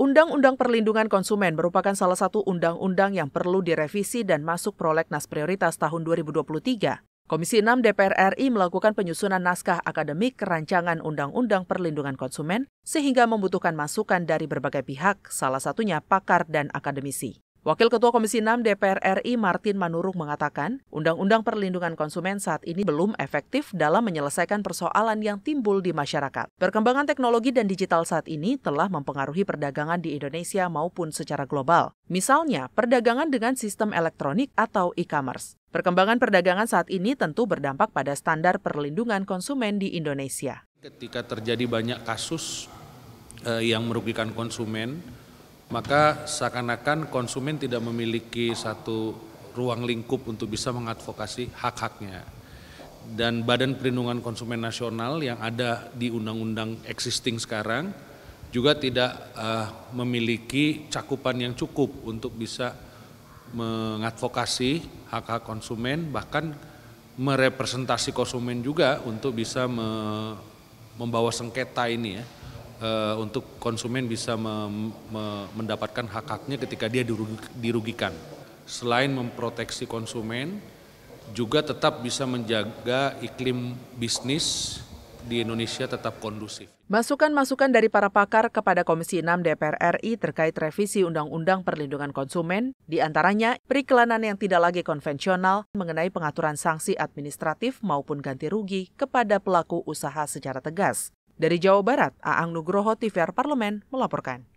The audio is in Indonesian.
Undang-Undang Perlindungan Konsumen merupakan salah satu undang-undang yang perlu direvisi dan masuk prolegnas prioritas tahun 2023. Komisi 6 DPR RI melakukan penyusunan naskah akademik kerancangan Undang-Undang Perlindungan Konsumen sehingga membutuhkan masukan dari berbagai pihak, salah satunya pakar dan akademisi. Wakil Ketua Komisi 6 DPR RI Martin Manurung mengatakan, Undang-Undang Perlindungan Konsumen saat ini belum efektif dalam menyelesaikan persoalan yang timbul di masyarakat. Perkembangan teknologi dan digital saat ini telah mempengaruhi perdagangan di Indonesia maupun secara global. Misalnya, perdagangan dengan sistem elektronik atau e-commerce. Perkembangan perdagangan saat ini tentu berdampak pada standar perlindungan konsumen di Indonesia. Ketika terjadi banyak kasus eh, yang merugikan konsumen, maka seakan-akan konsumen tidak memiliki satu ruang lingkup untuk bisa mengadvokasi hak-haknya. Dan Badan Perlindungan Konsumen Nasional yang ada di undang-undang existing sekarang juga tidak uh, memiliki cakupan yang cukup untuk bisa mengadvokasi hak-hak konsumen bahkan merepresentasi konsumen juga untuk bisa me membawa sengketa ini ya Eh, untuk konsumen bisa me me, mendapatkan hak-haknya ketika dia dirugikan. Selain memproteksi konsumen, juga tetap bisa menjaga iklim bisnis di Indonesia tetap kondusif. Masukan-masukan dari para pakar kepada Komisi 6 DPR RI terkait revisi Undang-Undang Perlindungan Konsumen, diantaranya periklanan yang tidak lagi konvensional mengenai pengaturan sanksi administratif maupun ganti rugi kepada pelaku usaha secara tegas. Dari Jawa Barat, Aang Nugroho TVR Parlemen melaporkan.